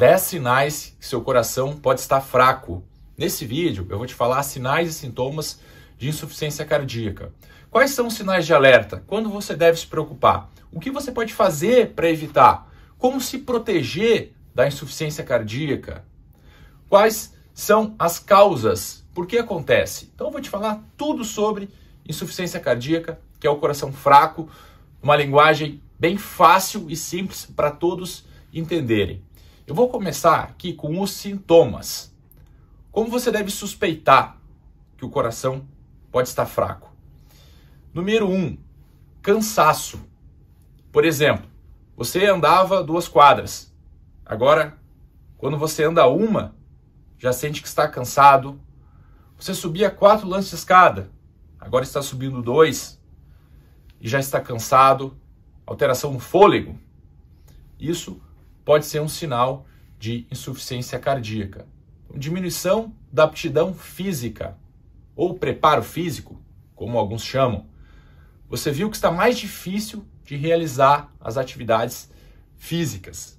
10 sinais que seu coração pode estar fraco. Nesse vídeo, eu vou te falar sinais e sintomas de insuficiência cardíaca. Quais são os sinais de alerta? Quando você deve se preocupar? O que você pode fazer para evitar? Como se proteger da insuficiência cardíaca? Quais são as causas? Por que acontece? Então, eu vou te falar tudo sobre insuficiência cardíaca, que é o coração fraco, uma linguagem bem fácil e simples para todos entenderem. Eu vou começar aqui com os sintomas. Como você deve suspeitar que o coração pode estar fraco? Número 1, um, cansaço. Por exemplo, você andava duas quadras. Agora, quando você anda uma, já sente que está cansado. Você subia quatro lances de escada. Agora está subindo dois e já está cansado. Alteração no fôlego. Isso pode ser um sinal de insuficiência cardíaca. Diminuição da aptidão física, ou preparo físico, como alguns chamam. Você viu que está mais difícil de realizar as atividades físicas.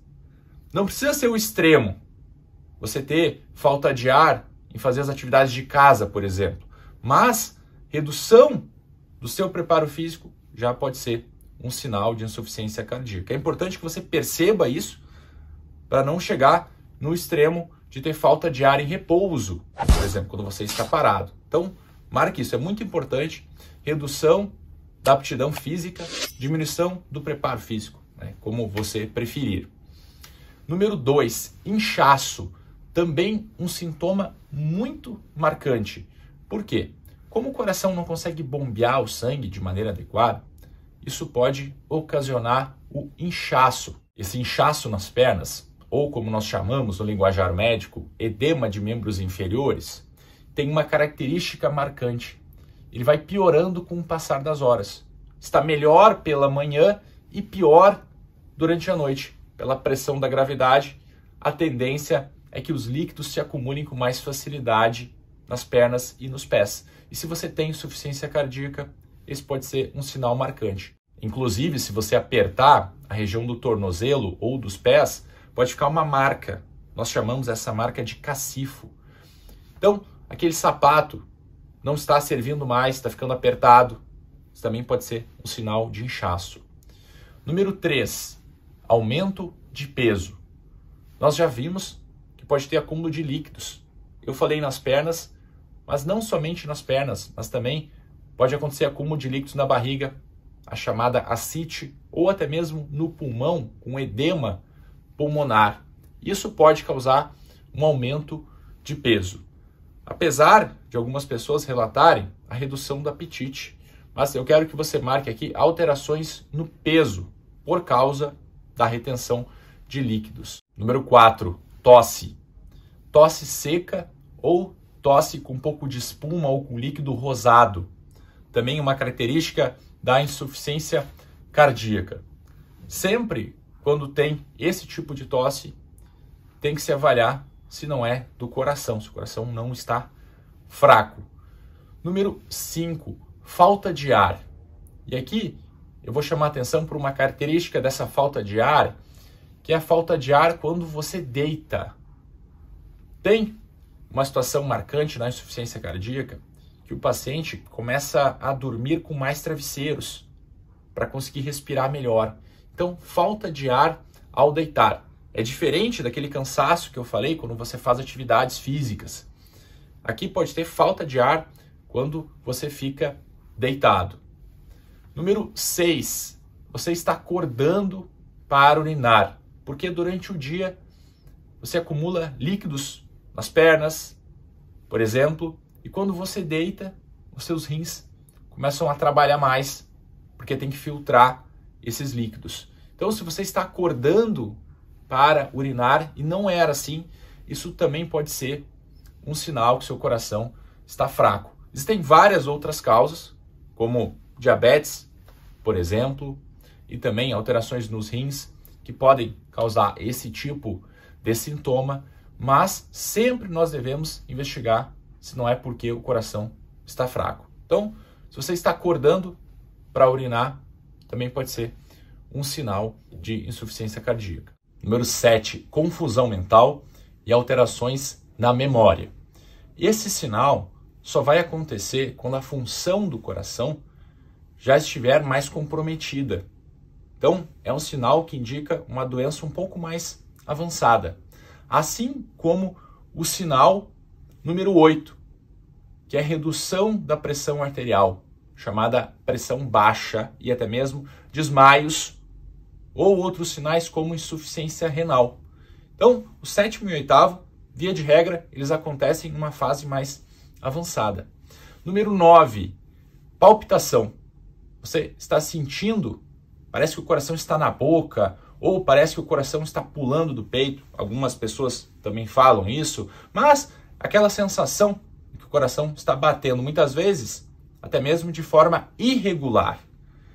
Não precisa ser o extremo. Você ter falta de ar em fazer as atividades de casa, por exemplo. Mas redução do seu preparo físico já pode ser um sinal de insuficiência cardíaca. É importante que você perceba isso para não chegar no extremo de ter falta de ar em repouso, por exemplo, quando você está parado. Então, marque isso, é muito importante. Redução da aptidão física, diminuição do preparo físico, né? como você preferir. Número 2, inchaço. Também um sintoma muito marcante. Por quê? Como o coração não consegue bombear o sangue de maneira adequada, isso pode ocasionar o inchaço. Esse inchaço nas pernas ou como nós chamamos no linguajar médico, edema de membros inferiores, tem uma característica marcante. Ele vai piorando com o passar das horas. Está melhor pela manhã e pior durante a noite. Pela pressão da gravidade, a tendência é que os líquidos se acumulem com mais facilidade nas pernas e nos pés. E se você tem insuficiência cardíaca, esse pode ser um sinal marcante. Inclusive, se você apertar a região do tornozelo ou dos pés, pode ficar uma marca. Nós chamamos essa marca de cacifo. Então, aquele sapato não está servindo mais, está ficando apertado. Isso também pode ser um sinal de inchaço. Número 3, aumento de peso. Nós já vimos que pode ter acúmulo de líquidos. Eu falei nas pernas, mas não somente nas pernas, mas também pode acontecer acúmulo de líquidos na barriga, a chamada acite, ou até mesmo no pulmão, com edema pulmonar. Isso pode causar um aumento de peso. Apesar de algumas pessoas relatarem a redução do apetite, mas eu quero que você marque aqui alterações no peso por causa da retenção de líquidos. Número 4, tosse. Tosse seca ou tosse com um pouco de espuma ou com líquido rosado. Também uma característica da insuficiência cardíaca. Sempre quando tem esse tipo de tosse, tem que se avaliar se não é do coração, se o coração não está fraco. Número 5, falta de ar. E aqui eu vou chamar atenção para uma característica dessa falta de ar, que é a falta de ar quando você deita. Tem uma situação marcante na insuficiência cardíaca que o paciente começa a dormir com mais travesseiros para conseguir respirar melhor. Então, falta de ar ao deitar. É diferente daquele cansaço que eu falei quando você faz atividades físicas. Aqui pode ter falta de ar quando você fica deitado. Número 6. Você está acordando para urinar, porque durante o dia você acumula líquidos nas pernas, por exemplo, e quando você deita, os seus rins começam a trabalhar mais, porque tem que filtrar esses líquidos. Então, se você está acordando para urinar e não era é assim, isso também pode ser um sinal que seu coração está fraco. Existem várias outras causas, como diabetes, por exemplo, e também alterações nos rins que podem causar esse tipo de sintoma, mas sempre nós devemos investigar se não é porque o coração está fraco. Então, se você está acordando para urinar, também pode ser um sinal de insuficiência cardíaca. Número 7, confusão mental e alterações na memória. Esse sinal só vai acontecer quando a função do coração já estiver mais comprometida. Então, é um sinal que indica uma doença um pouco mais avançada. Assim como o sinal número 8, que é a redução da pressão arterial, chamada pressão baixa e até mesmo desmaios ou outros sinais como insuficiência renal. Então, o sétimo e oitavo, via de regra, eles acontecem em uma fase mais avançada. Número 9, palpitação. Você está sentindo? Parece que o coração está na boca ou parece que o coração está pulando do peito. Algumas pessoas também falam isso, mas aquela sensação que o coração está batendo muitas vezes, até mesmo de forma irregular.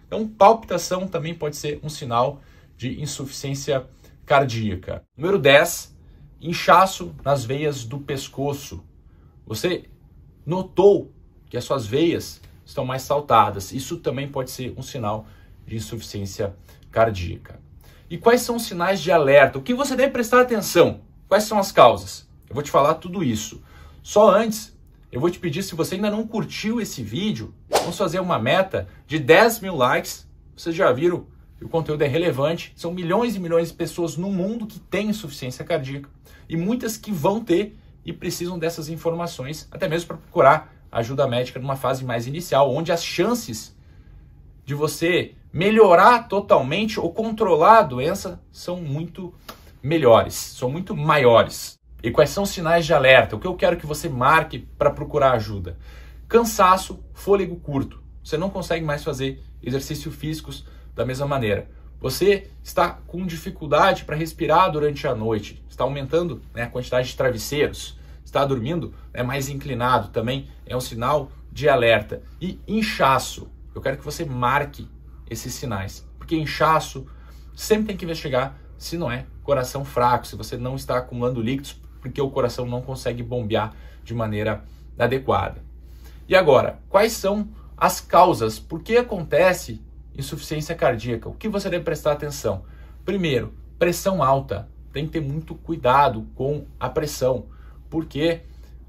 Então, palpitação também pode ser um sinal de insuficiência cardíaca. Número 10, inchaço nas veias do pescoço. Você notou que as suas veias estão mais saltadas. Isso também pode ser um sinal de insuficiência cardíaca. E quais são os sinais de alerta? O que você deve prestar atenção? Quais são as causas? Eu vou te falar tudo isso. Só antes, eu vou te pedir, se você ainda não curtiu esse vídeo, vamos fazer uma meta de 10 mil likes. Vocês já viram que o conteúdo é relevante. São milhões e milhões de pessoas no mundo que têm insuficiência cardíaca e muitas que vão ter e precisam dessas informações, até mesmo para procurar ajuda médica numa fase mais inicial, onde as chances de você melhorar totalmente ou controlar a doença são muito melhores, são muito maiores. E quais são os sinais de alerta? O que eu quero que você marque para procurar ajuda? Cansaço, fôlego curto. Você não consegue mais fazer exercícios físicos da mesma maneira. Você está com dificuldade para respirar durante a noite, está aumentando né, a quantidade de travesseiros, está dormindo né, mais inclinado também, é um sinal de alerta. E inchaço. Eu quero que você marque esses sinais, porque inchaço sempre tem que investigar se não é coração fraco, se você não está acumulando líquidos porque o coração não consegue bombear de maneira adequada. E agora, quais são as causas? Por que acontece insuficiência cardíaca? O que você deve prestar atenção? Primeiro, pressão alta. Tem que ter muito cuidado com a pressão, porque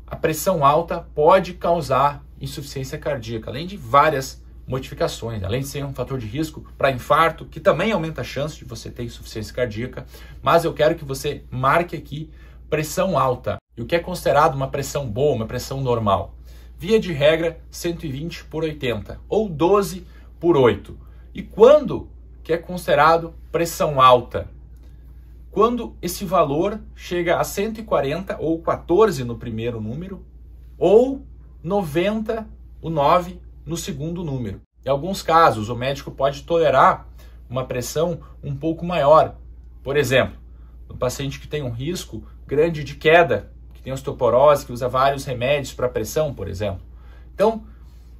a pressão alta pode causar insuficiência cardíaca, além de várias modificações, além de ser um fator de risco para infarto, que também aumenta a chance de você ter insuficiência cardíaca. Mas eu quero que você marque aqui pressão alta e o que é considerado uma pressão boa, uma pressão normal. Via de regra, 120 por 80 ou 12 por 8. E quando que é considerado pressão alta? Quando esse valor chega a 140 ou 14 no primeiro número ou 90, o 9 no segundo número. Em alguns casos, o médico pode tolerar uma pressão um pouco maior. Por exemplo, no paciente que tem um risco grande de queda, que tem osteoporose, que usa vários remédios para pressão, por exemplo. Então,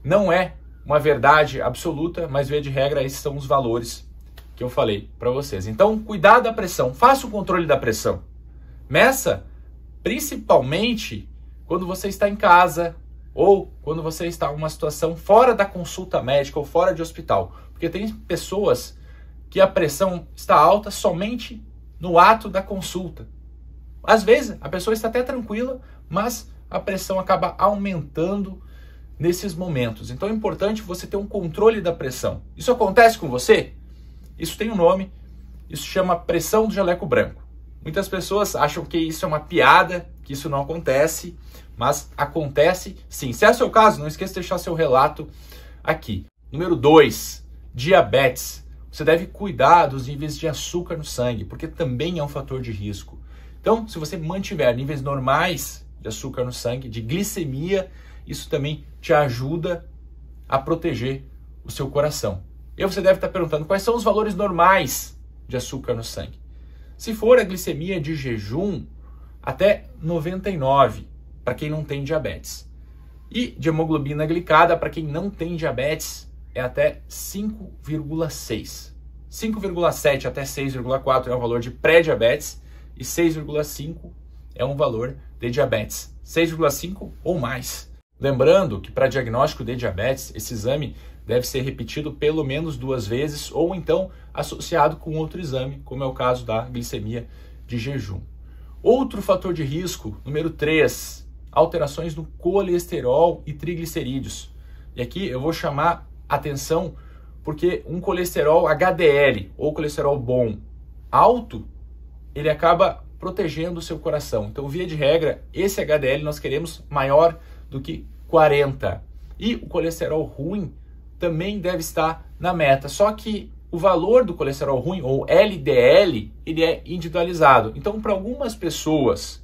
não é uma verdade absoluta, mas via de regra, esses são os valores que eu falei para vocês. Então, cuidar da pressão, faça o controle da pressão. Meça principalmente quando você está em casa ou quando você está em uma situação fora da consulta médica ou fora de hospital, porque tem pessoas que a pressão está alta somente no ato da consulta. Às vezes a pessoa está até tranquila, mas a pressão acaba aumentando nesses momentos. Então é importante você ter um controle da pressão. Isso acontece com você? Isso tem um nome, isso chama pressão do jaleco branco. Muitas pessoas acham que isso é uma piada, que isso não acontece, mas acontece sim. Se é o seu caso, não esqueça de deixar seu relato aqui. Número 2, diabetes. Você deve cuidar dos níveis de açúcar no sangue, porque também é um fator de risco. Então, se você mantiver níveis normais de açúcar no sangue, de glicemia, isso também te ajuda a proteger o seu coração. E você deve estar perguntando quais são os valores normais de açúcar no sangue. Se for a glicemia de jejum, até 99 para quem não tem diabetes. E de hemoglobina glicada para quem não tem diabetes é até 5,6. 5,7 até 6,4 é o valor de pré-diabetes e 6,5 é um valor de diabetes, 6,5 ou mais. Lembrando que para diagnóstico de diabetes, esse exame deve ser repetido pelo menos duas vezes ou então associado com outro exame, como é o caso da glicemia de jejum. Outro fator de risco, número 3, alterações no colesterol e triglicerídeos. E aqui eu vou chamar atenção porque um colesterol HDL ou colesterol bom alto ele acaba protegendo o seu coração. Então, via de regra, esse HDL nós queremos maior do que 40. E o colesterol ruim também deve estar na meta. Só que o valor do colesterol ruim, ou LDL, ele é individualizado. Então, para algumas pessoas,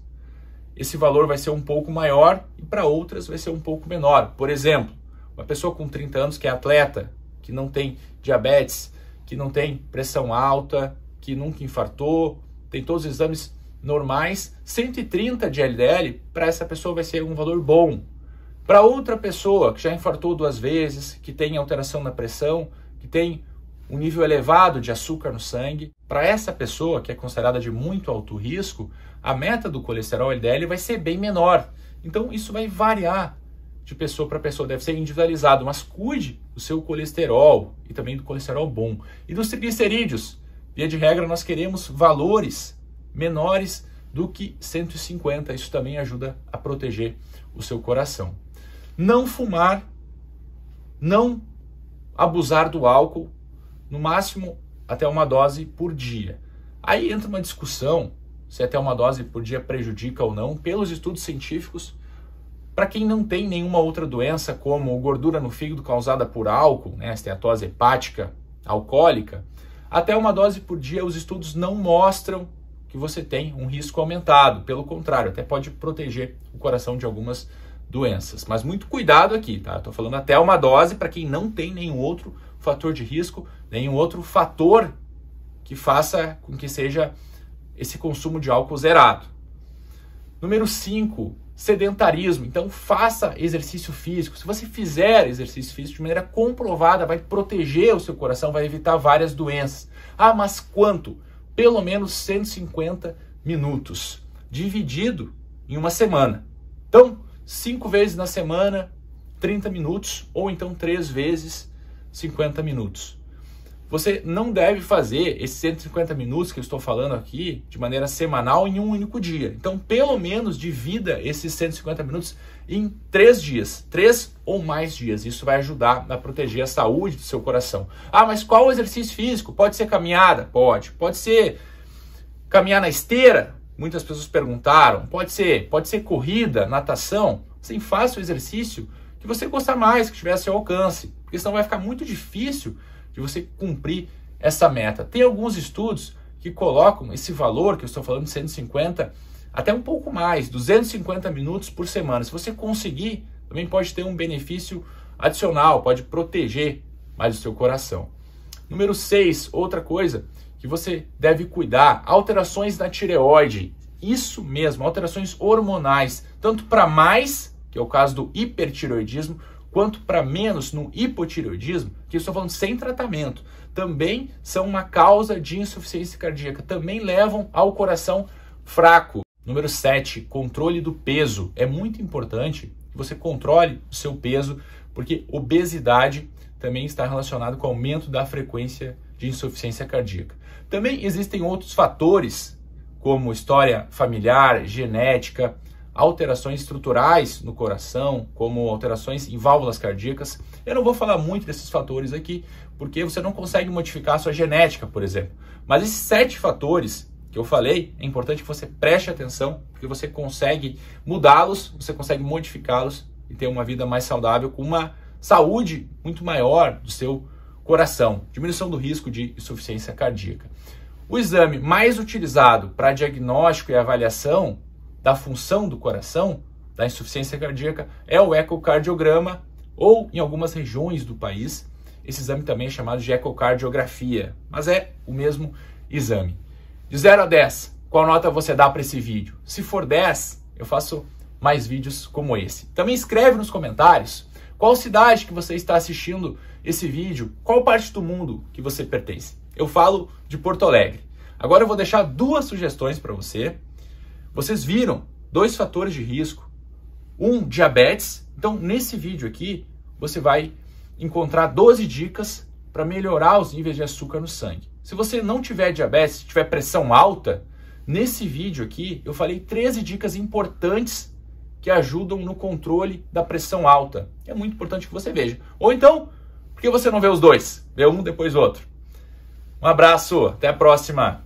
esse valor vai ser um pouco maior e para outras vai ser um pouco menor. Por exemplo, uma pessoa com 30 anos que é atleta, que não tem diabetes, que não tem pressão alta, que nunca infartou, tem todos os exames normais, 130 de LDL, para essa pessoa vai ser um valor bom. Para outra pessoa que já infartou duas vezes, que tem alteração na pressão, que tem um nível elevado de açúcar no sangue, para essa pessoa que é considerada de muito alto risco, a meta do colesterol LDL vai ser bem menor. Então isso vai variar de pessoa para pessoa, deve ser individualizado, mas cuide do seu colesterol e também do colesterol bom. E dos triglicerídeos, Via de regra, nós queremos valores menores do que 150. Isso também ajuda a proteger o seu coração. Não fumar, não abusar do álcool, no máximo até uma dose por dia. Aí entra uma discussão se até uma dose por dia prejudica ou não, pelos estudos científicos. Para quem não tem nenhuma outra doença, como gordura no fígado causada por álcool, né, esteatose hepática alcoólica, até uma dose por dia, os estudos não mostram que você tem um risco aumentado. Pelo contrário, até pode proteger o coração de algumas doenças. Mas muito cuidado aqui, tá? Estou falando até uma dose para quem não tem nenhum outro fator de risco, nenhum outro fator que faça com que seja esse consumo de álcool zerado. Número 5, sedentarismo. Então, faça exercício físico. Se você fizer exercício físico de maneira comprovada, vai proteger o seu coração, vai evitar várias doenças. Ah, mas quanto? Pelo menos 150 minutos, dividido em uma semana. Então, cinco vezes na semana, 30 minutos, ou então três vezes 50 minutos. Você não deve fazer esses 150 minutos que eu estou falando aqui de maneira semanal em um único dia. Então, pelo menos divida esses 150 minutos em três dias, três ou mais dias. Isso vai ajudar a proteger a saúde do seu coração. Ah, mas qual exercício físico? Pode ser caminhada? Pode. Pode ser caminhar na esteira? Muitas pessoas perguntaram. Pode ser, pode ser corrida, natação. Sim, faça o exercício que você gostar mais, que tiver a seu alcance. Porque senão vai ficar muito difícil de você cumprir essa meta. Tem alguns estudos que colocam esse valor que eu estou falando de 150 até um pouco mais, 250 minutos por semana. Se você conseguir, também pode ter um benefício adicional, pode proteger mais o seu coração. Número 6, outra coisa que você deve cuidar, alterações na tireoide. Isso mesmo, alterações hormonais, tanto para mais, que é o caso do hipertiroidismo, quanto para menos no hipotireoidismo, que estou falando sem tratamento, também são uma causa de insuficiência cardíaca, também levam ao coração fraco. Número 7, controle do peso. É muito importante que você controle o seu peso, porque obesidade também está relacionado com o aumento da frequência de insuficiência cardíaca. Também existem outros fatores, como história familiar, genética, alterações estruturais no coração, como alterações em válvulas cardíacas. Eu não vou falar muito desses fatores aqui, porque você não consegue modificar a sua genética, por exemplo. Mas esses sete fatores que eu falei, é importante que você preste atenção, porque você consegue mudá-los, você consegue modificá-los e ter uma vida mais saudável, com uma saúde muito maior do seu coração, diminuição do risco de insuficiência cardíaca. O exame mais utilizado para diagnóstico e avaliação da função do coração, da insuficiência cardíaca, é o ecocardiograma, ou em algumas regiões do país, esse exame também é chamado de ecocardiografia, mas é o mesmo exame. De 0 a 10, qual nota você dá para esse vídeo? Se for 10, eu faço mais vídeos como esse. Também escreve nos comentários qual cidade que você está assistindo esse vídeo, qual parte do mundo que você pertence. Eu falo de Porto Alegre. Agora eu vou deixar duas sugestões para você vocês viram dois fatores de risco. Um, diabetes. Então, nesse vídeo aqui, você vai encontrar 12 dicas para melhorar os níveis de açúcar no sangue. Se você não tiver diabetes, se tiver pressão alta, nesse vídeo aqui eu falei 13 dicas importantes que ajudam no controle da pressão alta. É muito importante que você veja. Ou então, por que você não vê os dois? Vê um depois o outro. Um abraço, até a próxima.